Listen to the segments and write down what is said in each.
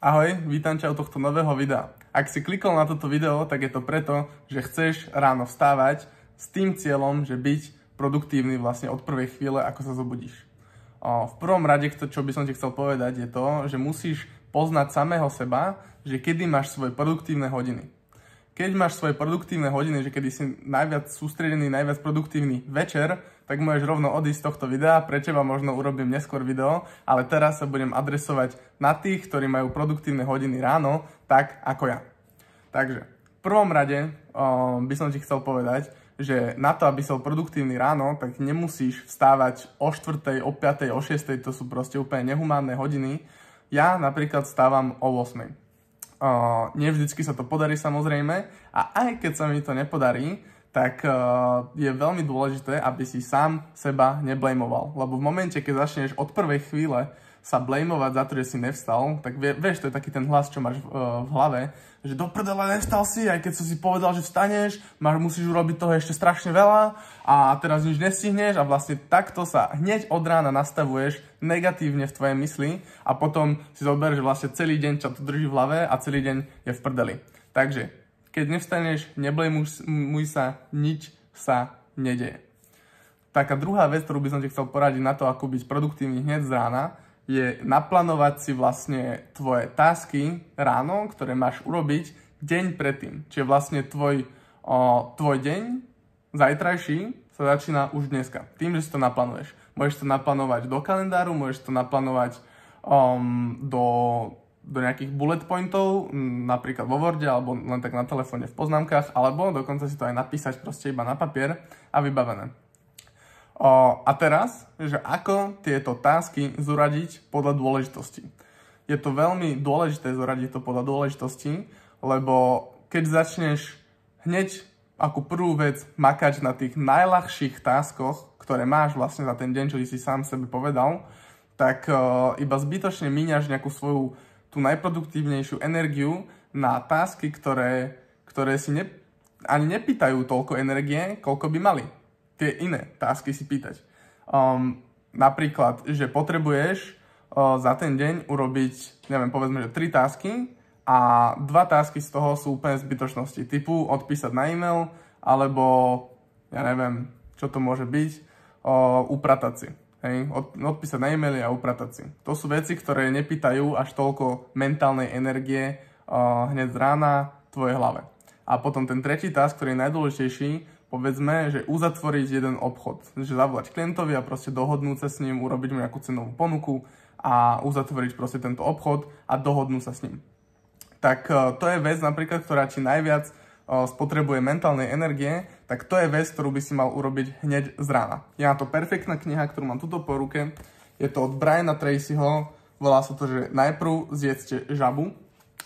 Ahoj, vítam ťa u tohto nového videa. Ak si klikol na toto video, tak je to preto, že chceš ráno vstávať s tým cieľom, že byť produktívny vlastne od prvej chvíle, ako sa zobudíš. v prvom rade, čo by som ti chcel povedať, je to, že musíš poznať samého seba, že kedy máš svoje produktívne hodiny. Keď máš svoje produktívne hodiny, že kedy si najviac sústredený, najviac produktívny večer, tak môžeš rovno odísť z tohto videa, pre teba možno urobím neskôr video, ale teraz sa budem adresovať na tých, ktorí majú produktívne hodiny ráno, tak ako ja. Takže, v prvom rade by som ti chcel povedať, že na to, aby som produktívny ráno, tak nemusíš vstávať o 4, o 5, o 6, to sú proste úplne nehumánne hodiny. Ja napríklad stávam o 8. Uh, nevždycky sa to podarí samozrejme a aj keď sa mi to nepodarí, tak eh, je veľmi dôležité, aby si sám seba neblejmoval. Lebo v momente, keď začneš od prvej chvíle sa blamovať za to, že si nevstal, tak vie, vieš, to je taký ten hlas, čo máš v, uh, v hlave, že do prdele nevstal si, aj keď som si povedal, že vstaneš, máš, musíš urobiť toho ešte strašne veľa a teraz nič nestihneš a vlastne takto sa hneď od rána nastavuješ negatívne v tvojej mysli a potom si zober, že vlastne celý deň čo to drží v hlave a celý deň je v prdeli. Takže keď nevstaneš, neblemuj sa, nič sa nedeje. Taká druhá vec, ktorú by som ti chcel poradiť na to, ako byť produktívny hneď z rána, je naplánovať si vlastne tvoje tasky ráno, ktoré máš urobiť deň predtým. Čiže vlastne tvoj, o, tvoj deň, zajtrajší, sa začína už dneska. Tým, že si to naplánuješ. Môžeš to naplánovať do kalendáru, môžeš to naplánovať um, do do nejakých bullet pointov, napríklad vo Worde alebo len tak na telefóne v poznámkach, alebo dokonca si to aj napísať proste iba na papier a vybavené. O, a teraz, že ako tieto tásky zoradiť podľa dôležitosti. Je to veľmi dôležité zoradiť to podľa dôležitosti, lebo keď začneš hneď ako prvú vec makať na tých najľahších táskoch, ktoré máš vlastne za ten deň, čo si sám sebe povedal, tak uh, iba zbytočne míňaš nejakú svoju tú najproduktívnejšiu energiu na tásky, ktoré, ktoré si ne, ani nepýtajú toľko energie, koľko by mali. Tie iné tásky si pýtať. Um, napríklad, že potrebuješ uh, za ten deň urobiť, neviem, povedzme, že tri tásky. a dva tásky z toho sú úplne zbytočnosti, typu odpísať na e-mail alebo, ja neviem, čo to môže byť, uh, upratať si. Hej, od, odpísať na e-maily a upratať si. To sú veci, ktoré nepýtajú až toľko mentálnej energie uh, hneď z rána tvojej hlave. A potom ten tretí task, ktorý je najdôležitejší, povedzme, že uzatvoriť jeden obchod. Že zavolať klientovi a proste dohodnúť sa s ním, urobiť mu nejakú cenovú ponuku a uzatvoriť proste tento obchod a dohodnúť sa s ním. Tak uh, to je vec napríklad, ktorá či najviac uh, spotrebuje mentálnej energie, tak to je vec, ktorú by si mal urobiť hneď z rána. Je na to perfektná kniha, ktorú mám tuto po ruke. Je to od Briana Tracyho, volá sa to, že najprv zjedzte žabu.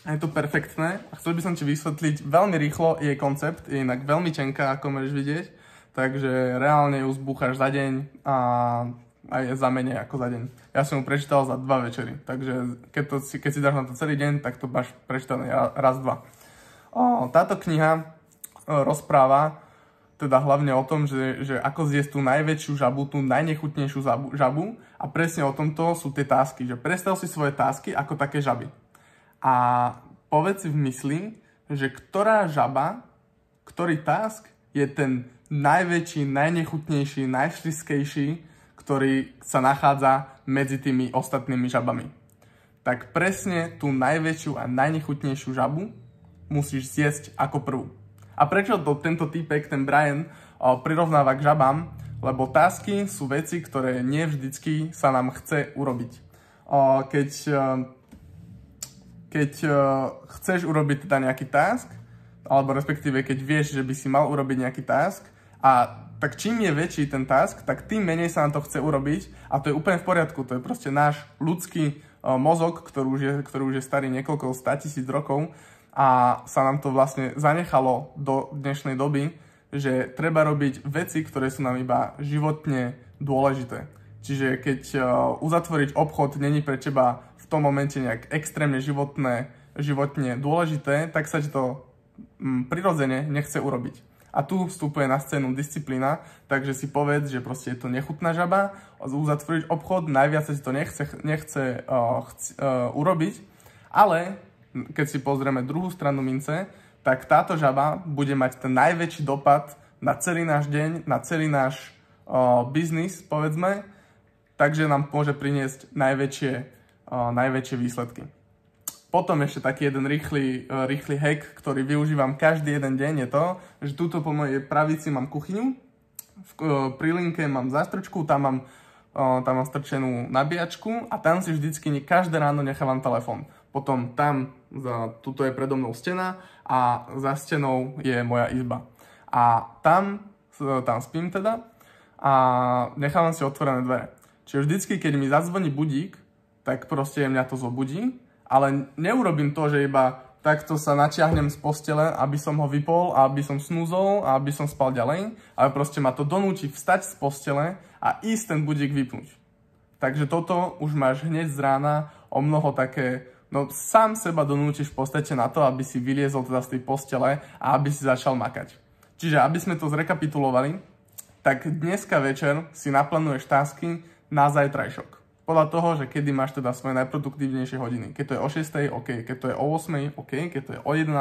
A je to perfektné. A chcel by som ti vysvetliť veľmi rýchlo jej koncept, je inak veľmi tenká, ako môžeš vidieť. Takže reálne ju zbúchaš za deň a, a je za menej ako za deň. Ja som ju prečítal za dva večery, takže keď, to si, keď si dáš na to celý deň, tak to máš prečítané raz, dva. O, táto kniha e, rozpráva teda hlavne o tom, že, že ako zjesť tú najväčšiu žabu, tú najnechutnejšiu žabu, žabu a presne o tomto sú tie tásky, že predstav si svoje tásky ako také žaby. A povedz si v mysli, že ktorá žaba, ktorý task je ten najväčší, najnechutnejší, najšliskejší, ktorý sa nachádza medzi tými ostatnými žabami. Tak presne tú najväčšiu a najnechutnejšiu žabu musíš zjesť ako prvú. A prečo to tento týpek, ten Brian, eh, prirovnáva k žabám? Lebo tasky sú veci, ktoré nevždycky sa nám chce urobiť. Eh, keď, eh, keď chceš urobiť teda nejaký task, alebo respektíve keď vieš, že by si mal urobiť nejaký task, a tak čím je väčší ten task, tak tým menej sa nám to chce urobiť a to je úplne v poriadku. To je proste náš ľudský mozog, ktorý už je, ktorý už je starý niekoľko tisíc rokov, a sa nám to vlastne zanechalo do dnešnej doby, že treba robiť veci, ktoré sú nám iba životne dôležité. Čiže keď e, uzatvoriť obchod není pre teba v tom momente nejak extrémne životné, životne dôležité, tak sa ti to mm, prirodzene nechce urobiť. A tu vstupuje na scénu disciplína, takže si povedz, že proste je to nechutná žaba, uzatvoriť obchod, najviac sa ti to nechce, nechce uh, chc, uh, urobiť, ale keď si pozrieme druhú stranu mince, tak táto žaba bude mať ten najväčší dopad na celý náš deň, na celý náš o, biznis, povedzme, takže nám môže priniesť najväčšie, o, najväčšie výsledky. Potom ešte taký jeden rýchly, rýchly hack, ktorý využívam každý jeden deň, je to, že tuto po mojej pravici mám kuchyňu, v, pri linke mám zástrčku, tam mám, o, tam mám strčenú nabíjačku a tam si vždycky každé ráno nechávam telefón potom tam, za, tuto je predo mnou stena a za stenou je moja izba. A tam, tam spím teda a nechávam si otvorené dvere. Čiže vždycky, keď mi zazvoní budík, tak proste mňa to zobudí, ale neurobím to, že iba takto sa natiahnem z postele, aby som ho vypol, aby som snúzol a aby som spal ďalej, ale proste ma to donúti vstať z postele a ísť ten budík vypnúť. Takže toto už máš hneď z rána o mnoho také No sám seba donútiš v podstate na to, aby si vyliezol teda z tej postele a aby si začal makať. Čiže aby sme to zrekapitulovali, tak dneska večer si naplánuješ tasky na zajtrajšok. Podľa toho, že kedy máš teda svoje najproduktívnejšie hodiny. Keď to je o 6, OK. Keď to je o 8, OK. Keď to je o 11,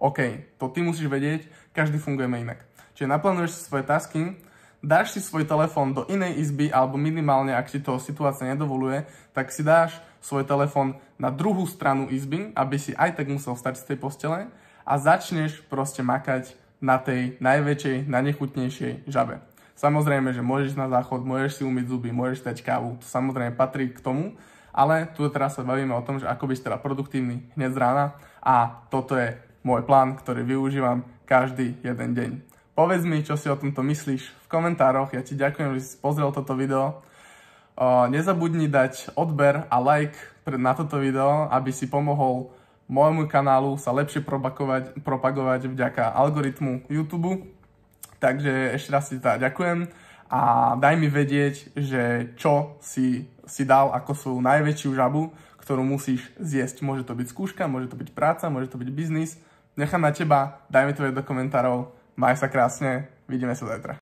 OK. To ty musíš vedieť, každý fungujeme inak. Čiže naplánuješ si svoje tasky dáš si svoj telefón do inej izby alebo minimálne, ak ti to situácia nedovoluje, tak si dáš svoj telefón na druhú stranu izby, aby si aj tak musel vstať z tej postele a začneš proste makať na tej najväčšej, najnechutnejšej žabe. Samozrejme, že môžeš na záchod, môžeš si umyť zuby, môžeš dať kávu, to samozrejme patrí k tomu, ale tu teraz sa bavíme o tom, že ako byť teda produktívny hneď z rána a toto je môj plán, ktorý využívam každý jeden deň. Povedz mi, čo si o tomto myslíš v komentároch. Ja ti ďakujem, že si pozrel toto video. Nezabudni dať odber a like na toto video, aby si pomohol môjmu kanálu sa lepšie propagovať, propagovať vďaka algoritmu YouTube. Takže ešte raz ti teda ďakujem a daj mi vedieť, že čo si, si dal ako svoju najväčšiu žabu, ktorú musíš zjesť. Môže to byť skúška, môže to byť práca, môže to byť biznis. Nechám na teba, daj mi tvoje do komentárov. Maj sa krásne, vidíme sa zajtra.